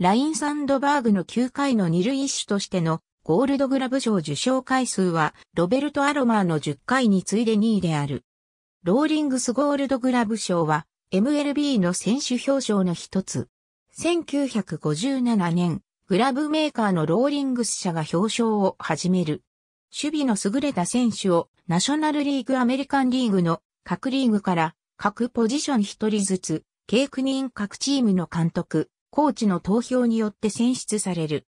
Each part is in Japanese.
ラインサンドバーグの9回の二塁一手としてのゴールドグラブ賞受賞回数はロベルト・アロマーの10回に次いで2位である。ローリングス・ゴールドグラブ賞は MLB の選手表彰の一つ。1957年、グラブメーカーのローリングス社が表彰を始める。守備の優れた選手をナショナルリーグアメリカンリーグの各リーグから各ポジション一人ずつ、計9人各チームの監督、コーチの投票によって選出される。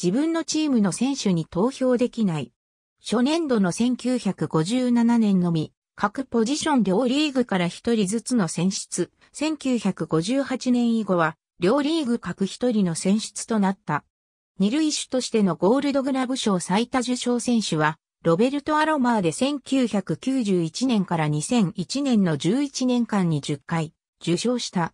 自分のチームの選手に投票できない。初年度の1957年のみ、各ポジション両リーグから一人ずつの選出、1958年以後は、両リーグ各一人の選出となった。二類種としてのゴールドグラブ賞最多受賞選手は、ロベルト・アロマーで1991年から2001年の11年間に10回受賞した。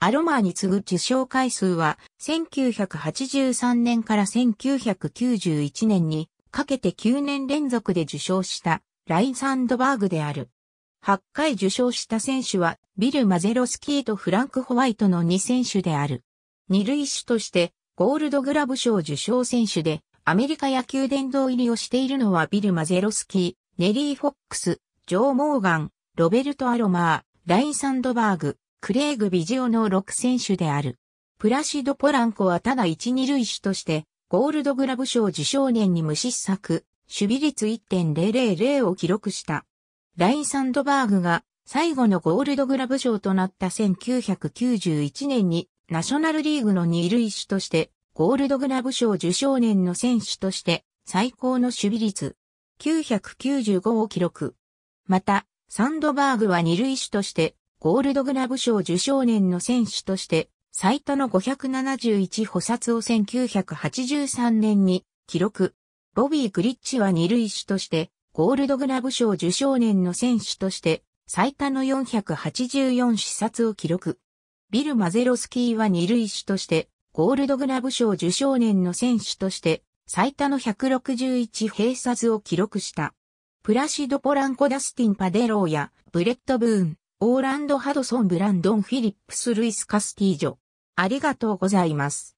アロマーに次ぐ受賞回数は、1983年から1991年にかけて9年連続で受賞したラインサンドバーグである。8回受賞した選手は、ビル・マゼロスキーとフランク・ホワイトの2選手である。二類種として、ゴールドグラブ賞受賞選手で、アメリカ野球殿堂入りをしているのはビル・マゼロスキー、ネリー・フォックス、ジョー・モーガン、ロベルト・アロマー、ライン・サンドバーグ、クレイグ・ビジオの6選手である。プラシド・ポランコはただ一二塁手として、ゴールドグラブ賞受賞年に無失策、守備率1.000を記録した。ライン・サンドバーグが最後のゴールドグラブ賞となった1991年にナショナルリーグの二塁手としてゴールドグラブ賞受賞年の選手として最高の守備率995を記録。また、サンドバーグは二塁手としてゴールドグラブ賞受賞年の選手として、最多の571補殺を1983年に記録。ボビー・グリッチは二塁手として、ゴールドグラブ賞受賞年の選手として、最多の484視察を記録。ビル・マゼロスキーは二塁手として、ゴールドグラブ賞受賞年の選手として、最多の161閉殺を記録した。プラシド・ポランコ・ダスティン・パデローや、ブレッド・ブーン、オーランド・ハドソン・ブランドン・フィリップス・ルイス・カスティージョ。ありがとうございます。